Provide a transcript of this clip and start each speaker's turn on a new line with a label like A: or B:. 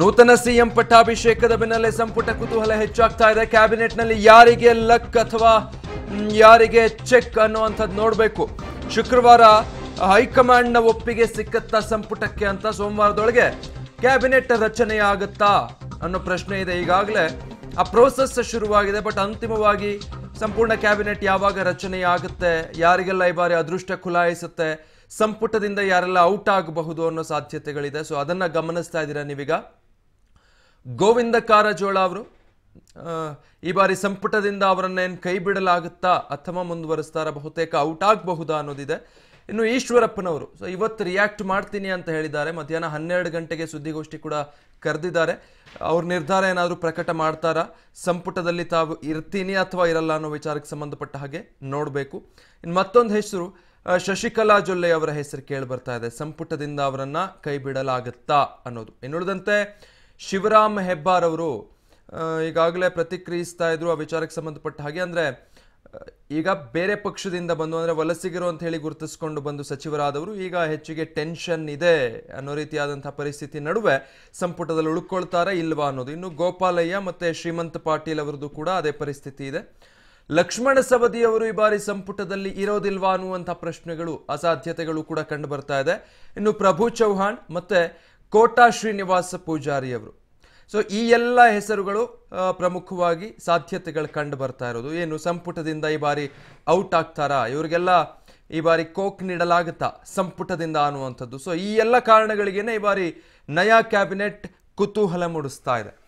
A: ನೂತನ ಸಿಎಂ ಪಟ್ಟಾಭಿಷೇಕದ ಬೆನ್ನಲ್ಲೇ ಸಂಪುಟ ಕುತೂಹಲ ಹೆಚ್ಚಾಗ್ತಾ ಇದೆ ಕ್ಯಾಬಿನೆಟ್ನಲ್ಲಿ ಯಾರಿಗೆ ಲಕ್ ಅಥವಾ ಯಾರಿಗೆ ಚೆಕ್ ಅನ್ನುವಂಥದ್ದು ನೋಡಬೇಕು ಶುಕ್ರವಾರ ಹೈಕಮಾಂಡ್ನ ಒಪ್ಪಿಗೆ ಸಿಕ್ಕತ್ತಾ ಸಂಪುಟಕ್ಕೆ ಅಂತ ಸೋಮವಾರದೊಳಗೆ ಕ್ಯಾಬಿನೆಟ್ ರಚನೆ ಆಗುತ್ತಾ ಅನ್ನೋ ಪ್ರಶ್ನೆ ಇದೆ ಈಗಾಗಲೇ ಆ ಪ್ರೋಸೆಸ್ ಶುರುವಾಗಿದೆ ಬಟ್ ಅಂತಿಮವಾಗಿ ಸಂಪೂರ್ಣ ಕ್ಯಾಬಿನೆಟ್ ಯಾವಾಗ ರಚನೆ ಆಗುತ್ತೆ ಯಾರಿಗೆಲ್ಲ ಈ ಬಾರಿ ಅದೃಷ್ಟ ಖುಲಾಯಿಸುತ್ತೆ ಸಂಪುಟದಿಂದ ಯಾರೆಲ್ಲ ಔಟ್ ಆಗಬಹುದು ಅನ್ನೋ ಸಾಧ್ಯತೆಗಳಿದೆ ಸೊ ಅದನ್ನ ಗಮನಿಸ್ತಾ ಇದ್ದೀರಾ ನೀವೀಗ ಗೋವಿಂದ ಕಾರಜೋಳ ಅವರು ಈ ಬಾರಿ ಸಂಪುಟದಿಂದ ಅವರನ್ನೇನು ಕೈ ಬಿಡಲಾಗುತ್ತಾ ಅಥವಾ ಮುಂದುವರಿಸ್ತಾರ ಬಹುತೇಕ ಔಟ್ ಆಗಬಹುದಾ ಅನ್ನೋದಿದೆ ಇನ್ನು ಈಶ್ವರಪ್ಪನವರು ಸೊ ಇವತ್ತು ರಿಯಾಕ್ಟ್ ಮಾಡ್ತೀನಿ ಅಂತ ಹೇಳಿದ್ದಾರೆ ಮಧ್ಯಾಹ್ನ ಹನ್ನೆರಡು ಗಂಟೆಗೆ ಸುದ್ದಿಗೋಷ್ಠಿ ಕೂಡ ಕರೆದಿದ್ದಾರೆ ಅವ್ರ ನಿರ್ಧಾರ ಏನಾದರೂ ಪ್ರಕಟ ಮಾಡ್ತಾರಾ ಸಂಪುಟದಲ್ಲಿ ತಾವು ಇರ್ತೀನಿ ಅಥವಾ ಇರಲ್ಲ ಅನ್ನೋ ವಿಚಾರಕ್ಕೆ ಸಂಬಂಧಪಟ್ಟ ಹಾಗೆ ನೋಡಬೇಕು ಇನ್ನು ಮತ್ತೊಂದು ಹೆಸರು ಶಶಿಕಲಾ ಜೊಲ್ಲೆ ಅವರ ಹೆಸರು ಕೇಳಿ ಬರ್ತಾ ಇದೆ ಸಂಪುಟದಿಂದ ಅವರನ್ನು ಕೈ ಬಿಡಲಾಗುತ್ತಾ ಅನ್ನೋದು ಇನ್ನುಳಿದಂತೆ ಶಿವರಾಮ್ ಹೆಬ್ಬಾರ್ ಅವರು ಈಗಾಗಲೇ ಪ್ರತಿಕ್ರಿಯಿಸ್ತಾ ಇದ್ರು ಆ ವಿಚಾರಕ್ಕೆ ಸಂಬಂಧಪಟ್ಟ ಹಾಗೆ ಅಂದರೆ ಈಗ ಬೇರೆ ಪಕ್ಷದಿಂದ ಬಂದು ಅಂದರೆ ವಲಸಿಗರು ಅಂತ ಹೇಳಿ ಗುರುತಿಸ್ಕೊಂಡು ಬಂದು ಸಚಿವರಾದವರು ಈಗ ಹೆಚ್ಚಿಗೆ ಟೆನ್ಷನ್ ಇದೆ ಅನ್ನೋ ರೀತಿಯಾದಂಥ ಪರಿಸ್ಥಿತಿ ನಡುವೆ ಸಂಪುಟದಲ್ಲಿ ಉಳ್ಕೊಳ್ತಾರೆ ಇಲ್ವಾ ಅನ್ನೋದು ಇನ್ನು ಗೋಪಾಲಯ್ಯ ಮತ್ತು ಶ್ರೀಮಂತ್ ಪಾಟೀಲ್ ಅವರದ್ದು ಕೂಡ ಅದೇ ಪರಿಸ್ಥಿತಿ ಇದೆ ಲಕ್ಷ್ಮಣ ಅವರು ಈ ಬಾರಿ ಸಂಪುಟದಲ್ಲಿ ಇರೋದಿಲ್ವಾ ಅನ್ನುವಂಥ ಪ್ರಶ್ನೆಗಳು ಅಸಾಧ್ಯತೆಗಳು ಕೂಡ ಕಂಡು ಬರ್ತಾ ಇದೆ ಇನ್ನು ಪ್ರಭು ಚೌಹಾಣ್ ಮತ್ತು ಕೋಟಾ ಶ್ರೀನಿವಾಸ ಪೂಜಾರಿಯವರು ಸೊ ಈ ಎಲ್ಲ ಹೆಸರುಗಳು ಪ್ರಮುಖವಾಗಿ ಸಾಧ್ಯತೆಗಳು ಕಂಡು ಬರ್ತಾ ಇರೋದು ಏನು ಸಂಪುಟದಿಂದ ಈ ಬಾರಿ ಔಟ್ ಆಗ್ತಾರಾ ಇವರಿಗೆಲ್ಲ ಈ ಬಾರಿ ಕೋಕ್ ನೀಡಲಾಗುತ್ತಾ ಸಂಪುಟದಿಂದ ಅನ್ನುವಂಥದ್ದು ಸೊ ಈ ಎಲ್ಲ ಕಾರಣಗಳಿಗೇನೆ ಈ ಬಾರಿ ನಯಾ ಕ್ಯಾಬಿನೆಟ್ ಕುತೂಹಲ ಮೂಡಿಸ್ತಾ ಇದೆ